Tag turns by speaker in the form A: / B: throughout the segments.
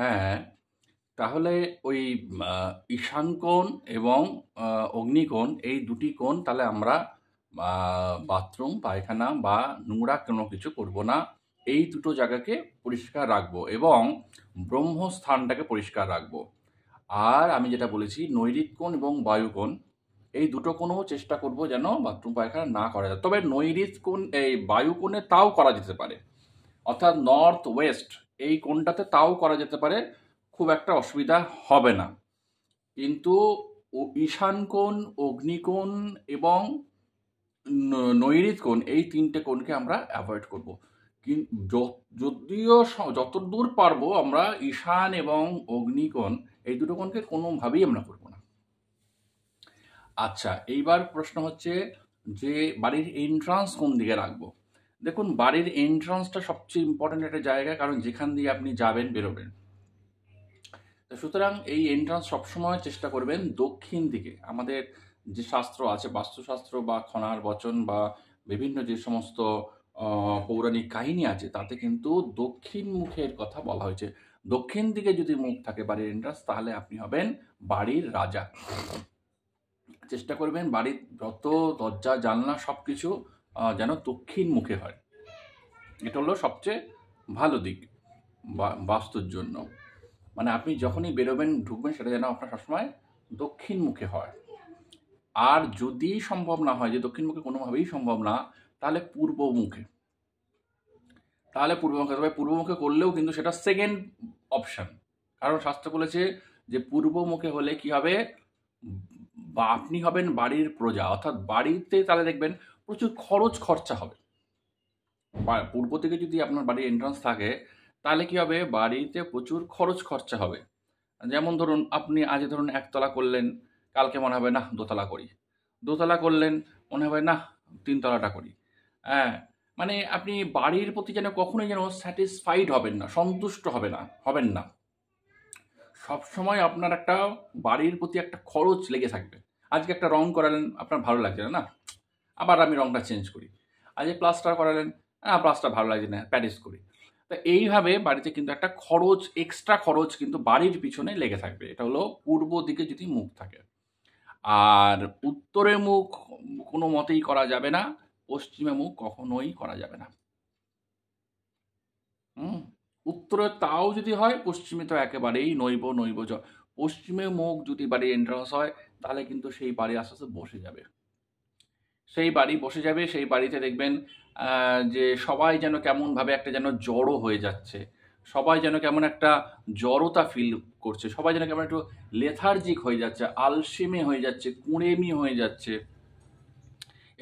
A: হ্যাঁ তাহলে ওই ঈশানকোণ এবং অগ্নিকোণ এই দুটি কোণ তাহলে আমরা বাথরুম পায়খানা বা নোংরা কোনো কিছু করব না এই দুটো জায়গাকে পরিষ্কার রাখবো এবং ব্রহ্মস্থানটাকে পরিষ্কার রাখব আর আমি যেটা বলেছি নৈরিক কোণ এবং বায়ুকোণ এই দুটো কোণও চেষ্টা করব যেন বাথরুম পায়খানা না করা যায় তবে নৈরিক কোণ এই বায়ুকোণে তাও করা যেতে পারে অর্থাৎ নর্থ ওয়েস্ট এই কোণটাতে তাও করা যেতে পারে খুব একটা অসুবিধা হবে না কিন্তু ঈশান কোণ অগ্নিকোণ এবং নৈরিত কোণ এই তিনটে কোণকে আমরা অ্যাভয়েড করব যদিও যত দূর পারবো আমরা ঈশান এবং অগ্নিকোণ এই দুটো কোণকে কোনোভাবেই আমরা করব না আচ্ছা এইবার প্রশ্ন হচ্ছে যে বাড়ির এন্ট্রান্স কোন দিকে রাখবো দেখুন বাড়ির এন্ট্রান্সটা সবচেয়ে ইম্পর্ট্যান্ট একটা জায়গা কারণ যেখান দিয়ে আপনি যাবেন বেরোবেন সুতরাং এই এন্ট্রান্স সবসময় চেষ্টা করবেন দক্ষিণ দিকে আমাদের যে শাস্ত্র আছে বাস্তুশাস্ত্র বা খনার বচন বা বিভিন্ন যে সমস্ত পৌরাণিক কাহিনী আছে তাতে কিন্তু দক্ষিণ মুখের কথা বলা হয়েছে দক্ষিণ দিকে যদি মুখ থাকে বাড়ির এন্ট্রান্স তাহলে আপনি হবেন বাড়ির রাজা চেষ্টা করবেন বাড়ির যত দরজা জানলা সব কিছু যেন দক্ষিণ মুখে হয় এটা হলো সবচেয়ে ভালো দিক বাস্তুর জন্য মানে আপনি যখনই বেরোবেন ঢুকবেন সেটা যেন আপনার সবসময় মুখে হয় আর যদি সম্ভব না হয় যে দক্ষিণ মুখে কোনোভাবেই সম্ভব না তাহলে পূর্ব মুখে তাহলে পূর্বমুখে তবে পূর্বমুখে করলেও কিন্তু সেটা সেকেন্ড অপশান কারণ শাস্ত্র বলেছে যে পূর্বমুখে হলে কি হবে বা আপনি হবেন বাড়ির প্রজা অর্থাৎ বাড়িতে তাহলে দেখবেন প্রচুর খরচ খরচা হবে পূর্ব থেকে যদি আপনার বাড়ির এন্ট্রান্স থাকে তাহলে কী হবে বাড়িতে প্রচুর খরচ খরচা হবে যেমন ধরুন আপনি আজ ধরুন একতলা করলেন কালকে মনে হবে না দোতলা করি দোতলা করলেন মনে হবে না তিনতলাটা করি হ্যাঁ মানে আপনি বাড়ির প্রতি যেন কখনোই যেন স্যাটিসফাইড হবেন না সন্তুষ্ট হবে না হবেন না সবসময় আপনার একটা বাড়ির প্রতি একটা খরচ লেগে থাকবে আজকে একটা রং করালেন আপনার ভালো লাগছে না না আবার আমি রঙটা চেঞ্জ করি আজ প্লাস্টার করালেন হ্যাঁ প্লাস্টার ভালো লাগছে না প্যারিস করি তা এইভাবে বাড়িতে কিন্তু একটা খরচ এক্সট্রা খরচ কিন্তু বাড়ির পিছনে লেগে থাকবে এটা হলো পূর্ব দিকে যদি মুখ থাকে আর উত্তরে মুখ কোনো মতেই করা যাবে না পশ্চিমে মুখ কখনোই করা যাবে না হুম উত্তরে তাও যদি হয় পশ্চিমে তো একেবারেই নৈব নৈব পশ্চিমে মুখ যদি বাড়ির এন্ট্রান্স হয় তাহলে কিন্তু সেই বাড়ি আস্তে আস্তে বসে যাবে সেই বাড়ি বসে যাবে সেই বাড়িতে দেখবেন যে সবাই যেন কেমনভাবে একটা যেন জড়ো হয়ে যাচ্ছে সবাই যেন কেমন একটা জড়তা ফিল করছে সবাই যেন কেমন একটু লেথার্জিক হয়ে যাচ্ছে আলসেমে হয়ে যাচ্ছে কুঁড়েমি হয়ে যাচ্ছে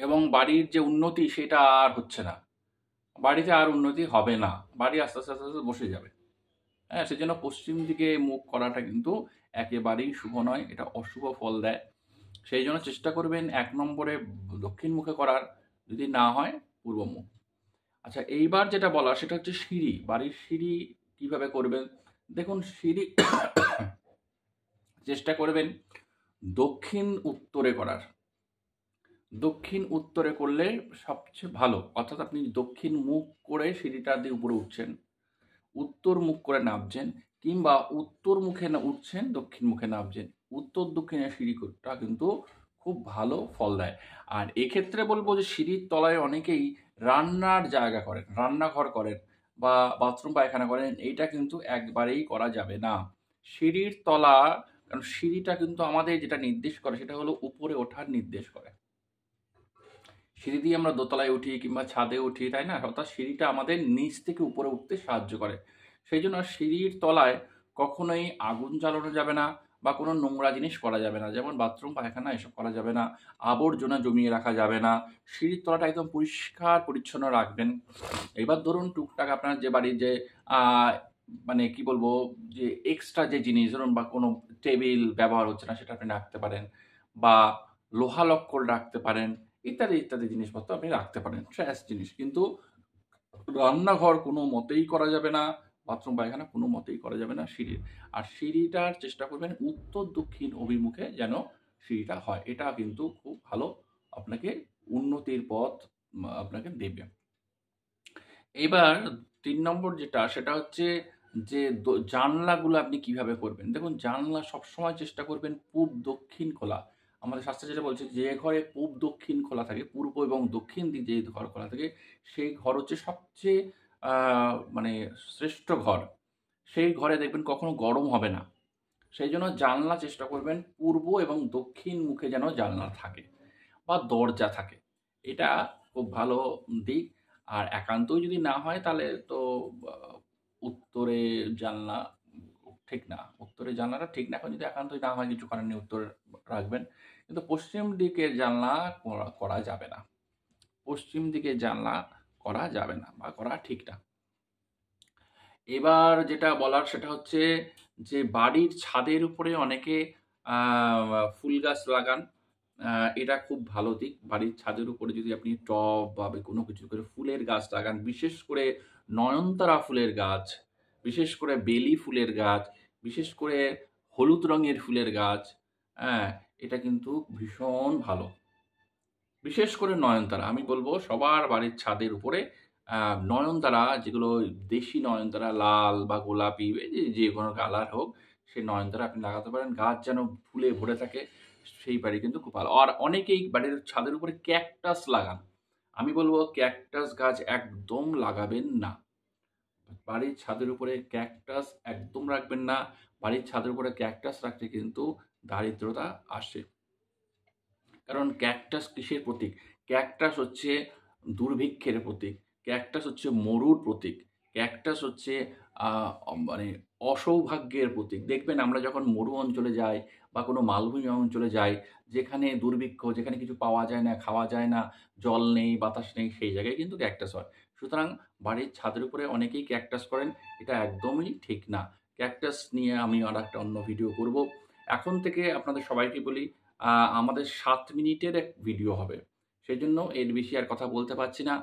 A: এবং বাড়ির যে উন্নতি সেটা আর হচ্ছে না বাড়িতে আর উন্নতি হবে না বাড়ি আস্তে আস্তে আস্তে আস্তে বসে যাবে হ্যাঁ সেজন্য পশ্চিম দিকে মুখ করাটা কিন্তু একেবারেই শুভ নয় এটা অশুভ ফল দেয় সেই জন্য চেষ্টা করবেন এক নম্বরে দক্ষিণ মুখে করার যদি না হয় পূর্বমুখ আচ্ছা এইবার যেটা বলা সেটা হচ্ছে সিঁড়ি বাড়ির সিঁড়ি কীভাবে করবেন দেখুন সিঁড়ি চেষ্টা করবেন দক্ষিণ উত্তরে করার দক্ষিণ উত্তরে করলে সবচেয়ে ভালো অর্থাৎ আপনি দক্ষিণ মুখ করে সিঁড়িটা দিয়ে উপরে উঠছেন উত্তর মুখ করে নামছেন কিংবা উত্তর মুখে না উঠছেন দক্ষিণ মুখে নামছেন উত্তর দক্ষিণের সিঁড়িটা কিন্তু খুব ভালো ফল দেয় আর এক্ষেত্রে বলবো যে সিঁড়ির তলায় অনেকেই রান্নার জায়গা করেন রান্নাঘর করেন বা বাথরুম পায়খানা করেন এইটা কিন্তু একবারেই করা যাবে না সিঁড়ির তলা কারণ সিঁড়িটা কিন্তু আমাদের যেটা নির্দেশ করে সেটা হলো উপরে ওঠার নির্দেশ করে সিঁড়ি দিয়ে আমরা দোতলায় উঠি কিংবা ছাদে উঠি তাই না অর্থাৎ সিঁড়িটা আমাদের নিচ থেকে উপরে উঠতে সাহায্য করে সেই জন্য সিঁড়ির তলায় কখনোই আগুন জ্বালানো যাবে না বা কোনো নোংরা জিনিস করা যাবে না যেমন বাথরুম পায়খানা এসব করা যাবে না আবর্জনা জমিয়ে রাখা যাবে না সিঁড়ির তলাটা একদম পরিষ্কার পরিচ্ছন্ন রাখবেন এবার ধরুন টুকটাক আপনার যে বাড়ির যে মানে কি বলবো যে এক্সট্রা যে জিনিস ধরুন বা কোনো টেবিল ব্যবহার হচ্ছে না সেটা আপনি রাখতে পারেন বা লোহা লক্কর রাখতে পারেন ইত্যাদি ইত্যাদি জিনিসপত্র আপনি রাখতে পারেন ট্র্যাশ জিনিস কিন্তু রান্নাঘর কোনো মতেই করা যাবে না বাথরুম পায়খানা কোনো মতেই করা যাবে না সিঁড়ির আর সিঁড়িটার চেষ্টা করবেন উত্তর দক্ষিণ অভিমুখে যেন সিঁড়িটা হয় এটা কিন্তু খুব ভালো আপনাকে উন্নতির পথ আপনাকে দেবে এবার তিন নম্বর যেটা সেটা হচ্ছে যে জানলাগুলো আপনি কিভাবে করবেন দেখুন জানলা সবসময় চেষ্টা করবেন পূব দক্ষিণ খোলা আমাদের স্বাস্থ্য যেটা বলছে যে ঘরে পূব দক্ষিণ খোলা থাকে পূর্ব এবং দক্ষিণ দিক যে ঘর খোলা থাকে সেই ঘর হচ্ছে সবচেয়ে মানে শ্রেষ্ঠ ঘর সেই ঘরে দেখবেন কখনো গরম হবে না সেই জন্য জানলা চেষ্টা করবেন পূর্ব এবং দক্ষিণ মুখে যেন জানলা থাকে বা দরজা থাকে এটা খুব ভালো দিক আর একান্তই যদি না হয় তাহলে তো উত্তরে জানলা ঠিক না উত্তরে জানলাটা ঠিক না এখন যদি একান্তই না হয় কিছু কারণে উত্তর রাখবেন কিন্তু পশ্চিম দিকের জানলা করা যাবে না পশ্চিম দিকে জানলা করা যাবে না বা করা ঠিক না এবার যেটা বলার সেটা হচ্ছে যে বাড়ির ছাদের উপরে অনেকে ফুল গাছ লাগান এটা খুব ভালো দিক বাড়ির ছাদের উপরে যদি আপনি টব বা কোনো কিছু করে ফুলের গাছ লাগান বিশেষ করে নয়নতারা ফুলের গাছ বিশেষ করে বেলি ফুলের গাছ বিশেষ করে হলুদ রঙের ফুলের গাছ হ্যাঁ এটা কিন্তু ভীষণ ভালো বিশেষ করে নয়নতারা আমি বলবো সবার বাড়ির ছাদের উপরে নয়নতারা যেগুলো দেশি নয়নতারা লাল বা গোলাপি যে কোনো কালার হোক সেই নয়নতারা আপনি লাগাতে পারেন গাছ যেন ফুলে ভরে থাকে সেই বাড়ি কিন্তু খুব ভালো আর অনেকেই বাড়ির ছাদের উপরে ক্যাকটাস লাগান আমি বলবো ক্যাকটাস গাছ একদম লাগাবেন না বাড়ির ছাদের উপরে ক্যাকটাস একদম রাখবেন না বাড়ির ছাদের উপরে ক্যাকটাস রাখতে কিন্তু দারিদ্রতা আসে কারণ ক্যাকটাস কিসের প্রতীক ক্যাকটাস হচ্ছে দুর্ভিক্ষের প্রতীক ক্যাকটাস হচ্ছে মরুর প্রতীক ক্যাকটাস হচ্ছে মানে অসৌভাগ্যের প্রতীক দেখবেন আমরা যখন মরু অঞ্চলে যাই বা কোনো মালভূমি অঞ্চলে যাই যেখানে দুর্ভিক্ষ যেখানে কিছু পাওয়া যায় না খাওয়া যায় না জল নেই বাতাস নেই সেই জায়গায় কিন্তু ক্যাকটাস হয় সুতরাং বাড়ির ছাদের উপরে অনেকেই ক্যাকটাস করেন এটা একদমই ঠিক না ক্যাকটাস নিয়ে আমি আর একটা অন্য ভিডিও করব এখন থেকে আপনাদের সবাইকে বলি আমাদের সাত মিনিটের এক ভিডিও হবে সেই জন্য এর বেশি আর কথা বলতে পারছি না